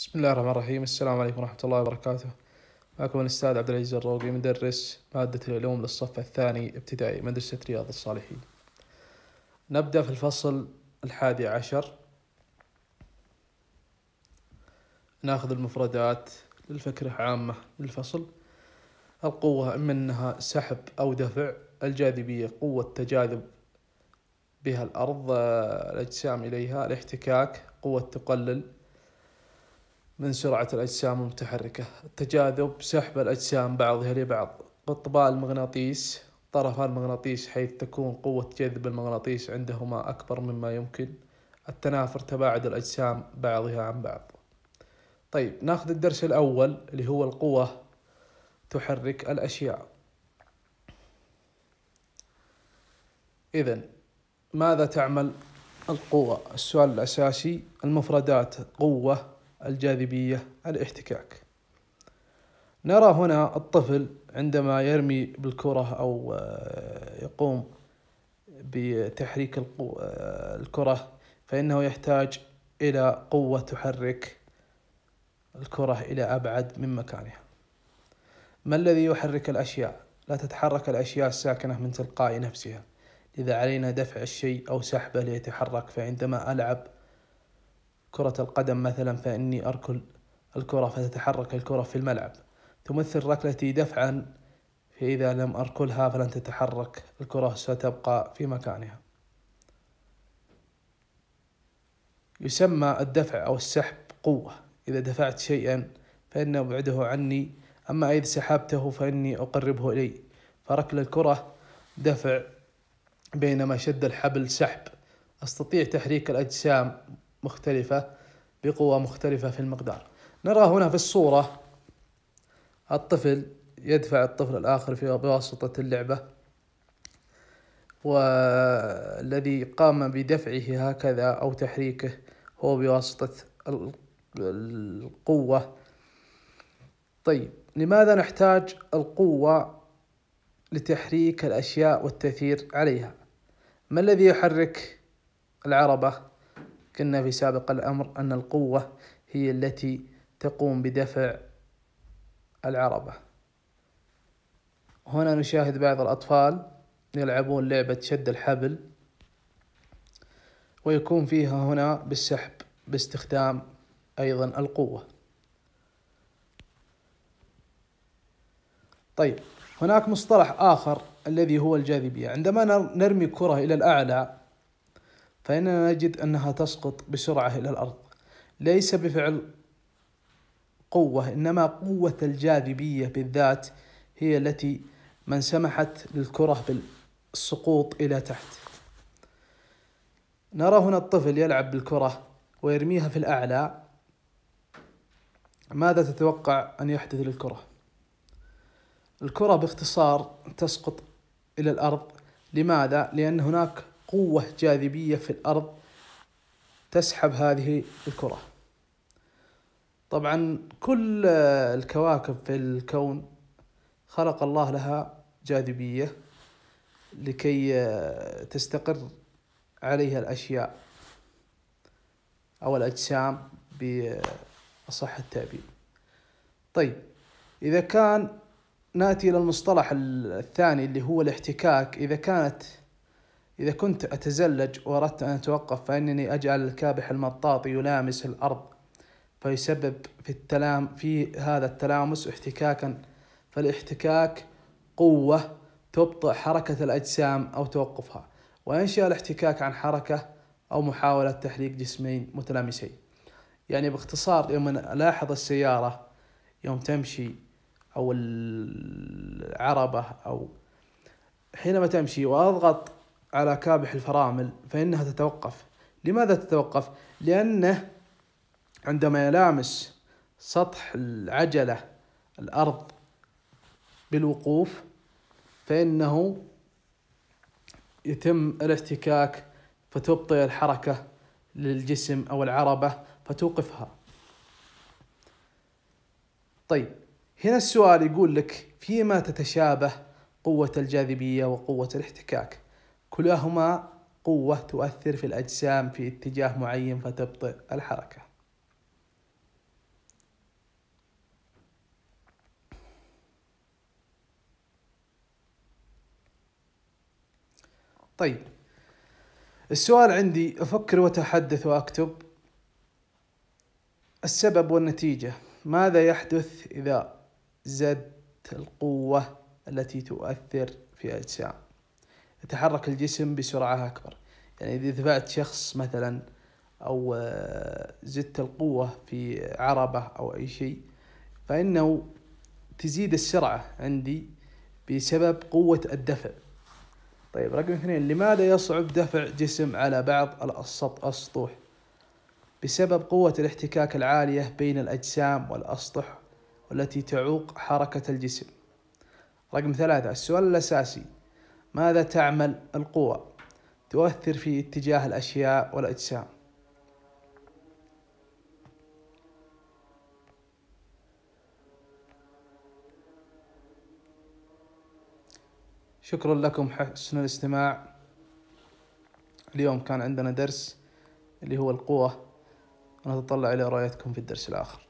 بسم الله الرحمن الرحيم السلام عليكم ورحمة الله وبركاته معكم الأستاذ عبد العزيز الروقي مدرس مادة العلوم للصف الثاني ابتدائي مدرسة رياض الصالحين نبدأ في الفصل الحادي عشر ناخذ المفردات للفكرة عامة للفصل القوة إما أنها سحب أو دفع الجاذبية قوة تجاذب بها الأرض آه، الأجسام إليها الاحتكاك قوة تقلل من سرعة الأجسام المتحركة التجاذب سحب الأجسام بعضها لبعض قطباء المغناطيس طرفا المغناطيس حيث تكون قوة جذب المغناطيس عندهما أكبر مما يمكن التنافر تباعد الأجسام بعضها عن بعض طيب ناخذ الدرس الأول اللي هو القوة تحرك الأشياء إذا ماذا تعمل القوة السؤال الأساسي المفردات قوة الجاذبية الاحتكاك نرى هنا الطفل عندما يرمي بالكرة أو آه، يقوم بتحريك آه، الكرة فإنه يحتاج إلى قوة تحرك الكرة إلى أبعد من مكانها ما الذي يحرك الأشياء؟ لا تتحرك الأشياء الساكنة من تلقاء نفسها لذا علينا دفع الشيء أو سحبه ليتحرك فعندما ألعب كرة القدم مثلا فإني أركل الكرة فتتحرك الكرة في الملعب تمثل ركلتي دفعا فإذا لم أركلها فلن تتحرك الكرة ستبقى في مكانها يسمى الدفع أو السحب قوة إذا دفعت شيئا فإني أبعده عني أما إذا سحبته فإني أقربه إلي فركل الكرة دفع بينما شد الحبل سحب أستطيع تحريك الأجسام مختلفة بقوى مختلفة في المقدار نرى هنا في الصورة الطفل يدفع الطفل الآخر في بواسطة اللعبة والذي قام بدفعه هكذا أو تحريكه هو بواسطة القوة طيب لماذا نحتاج القوة لتحريك الأشياء والتأثير عليها ما الذي يحرك العربة كنا في سابق الأمر أن القوة هي التي تقوم بدفع العربة هنا نشاهد بعض الأطفال يلعبون لعبة شد الحبل ويكون فيها هنا بالسحب باستخدام أيضا القوة طيب هناك مصطلح آخر الذي هو الجاذبية عندما نرمي كرة إلى الأعلى فإننا نجد أنها تسقط بسرعة إلى الأرض ليس بفعل قوة إنما قوة الجاذبية بالذات هي التي من سمحت للكرة بالسقوط إلى تحت نرى هنا الطفل يلعب بالكرة ويرميها في الأعلى ماذا تتوقع أن يحدث للكرة؟ الكرة باختصار تسقط إلى الأرض لماذا؟ لأن هناك قوة جاذبية في الأرض تسحب هذه الكرة طبعا كل الكواكب في الكون خلق الله لها جاذبية لكي تستقر عليها الأشياء أو الأجسام بأصح التعبير طيب إذا كان ناتي إلى المصطلح الثاني اللي هو الاحتكاك إذا كانت إذا كنت أتزلج وأردت أن أتوقف فإنني أجعل الكابح المطاطي يلامس الأرض فيسبب في التلام في هذا التلامس احتكاكا فالاحتكاك قوة تبطئ حركة الأجسام أو توقفها وينشأ الاحتكاك عن حركة أو محاولة تحريك جسمين متلامسين يعني باختصار يوم ألاحظ السيارة يوم تمشي أو العربة أو حينما تمشي وأضغط على كابح الفرامل فإنها تتوقف لماذا تتوقف؟ لأنه عندما يلامس سطح العجلة الأرض بالوقوف فإنه يتم الاحتكاك فتبطئ الحركة للجسم أو العربة فتوقفها طيب هنا السؤال يقول لك فيما تتشابه قوة الجاذبية وقوة الاحتكاك كلاهما قوة تؤثر في الأجسام في اتجاه معين فتبطئ الحركة طيب السؤال عندي أفكر وأتحدث وأكتب السبب والنتيجة ماذا يحدث إذا زدت القوة التي تؤثر في أجسام يتحرك الجسم بسرعة أكبر يعني إذا دفعت شخص مثلا أو آه، زدت القوة في عربة أو أي شيء فإنه تزيد السرعة عندي بسبب قوة الدفع طيب رقم اثنين لماذا يصعب دفع جسم على بعض الأسطح بسبب قوة الاحتكاك العالية بين الأجسام والأسطح والتي تعوق حركة الجسم رقم ثلاثة السؤال الأساسي ماذا تعمل القوى تؤثر في اتجاه الأشياء والأجسام شكرا لكم حسن الاستماع اليوم كان عندنا درس اللي هو القوة ونتطلع إلى رأيتكم في الدرس الآخر